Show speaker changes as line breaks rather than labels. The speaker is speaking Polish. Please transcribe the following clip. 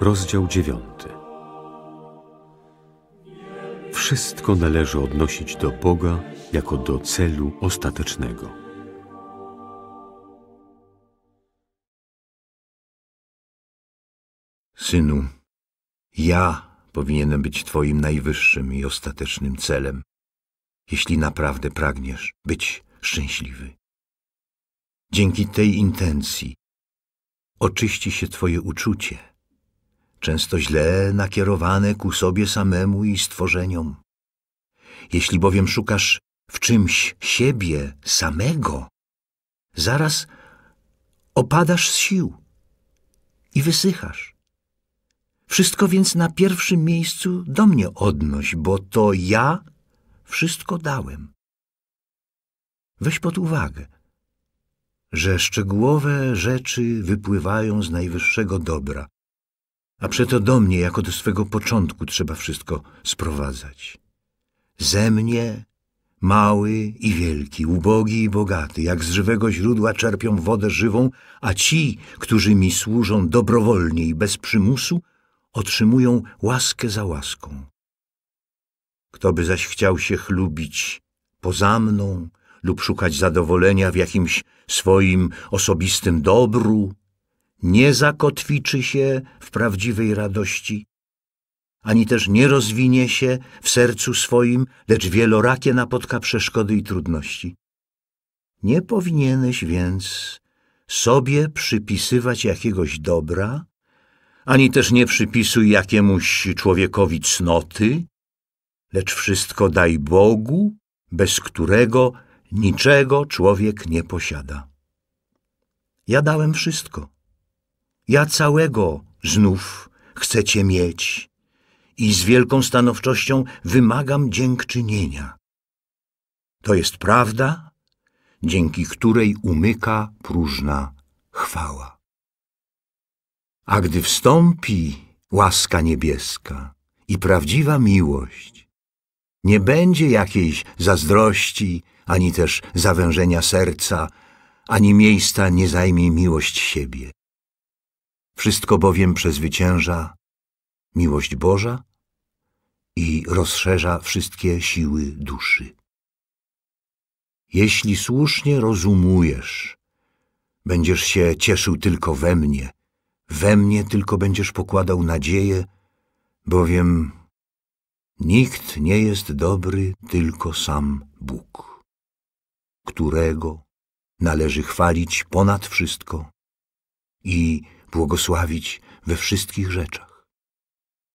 Rozdział dziewiąty. Wszystko należy odnosić do Boga jako do celu ostatecznego. Synu, ja powinienem być Twoim najwyższym i ostatecznym celem, jeśli naprawdę pragniesz być szczęśliwy. Dzięki tej intencji oczyści się Twoje uczucie często źle nakierowane ku sobie samemu i stworzeniom. Jeśli bowiem szukasz w czymś siebie samego, zaraz opadasz z sił i wysychasz. Wszystko więc na pierwszym miejscu do mnie odnoś, bo to ja wszystko dałem. Weź pod uwagę, że szczegółowe rzeczy wypływają z najwyższego dobra, a przeto do mnie, jako do swego początku, trzeba wszystko sprowadzać. Ze mnie mały i wielki, ubogi i bogaty, jak z żywego źródła czerpią wodę żywą, a ci, którzy mi służą dobrowolnie i bez przymusu, otrzymują łaskę za łaską. Kto by zaś chciał się chlubić poza mną lub szukać zadowolenia w jakimś swoim osobistym dobru, nie zakotwiczy się w prawdziwej radości, ani też nie rozwinie się w sercu swoim, lecz wielorakie napotka przeszkody i trudności. Nie powinieneś więc sobie przypisywać jakiegoś dobra, ani też nie przypisuj jakiemuś człowiekowi cnoty, lecz wszystko daj Bogu, bez którego niczego człowiek nie posiada. Ja dałem wszystko ja całego znów chcecie mieć i z wielką stanowczością wymagam dziękczynienia. To jest prawda, dzięki której umyka próżna chwała. A gdy wstąpi łaska niebieska i prawdziwa miłość, nie będzie jakiejś zazdrości, ani też zawężenia serca, ani miejsca nie zajmie miłość siebie. Wszystko bowiem przezwycięża miłość Boża i rozszerza wszystkie siły duszy. Jeśli słusznie rozumujesz, będziesz się cieszył tylko we mnie, we mnie tylko będziesz pokładał nadzieję, bowiem nikt nie jest dobry, tylko sam Bóg, którego należy chwalić ponad wszystko i błogosławić we wszystkich rzeczach.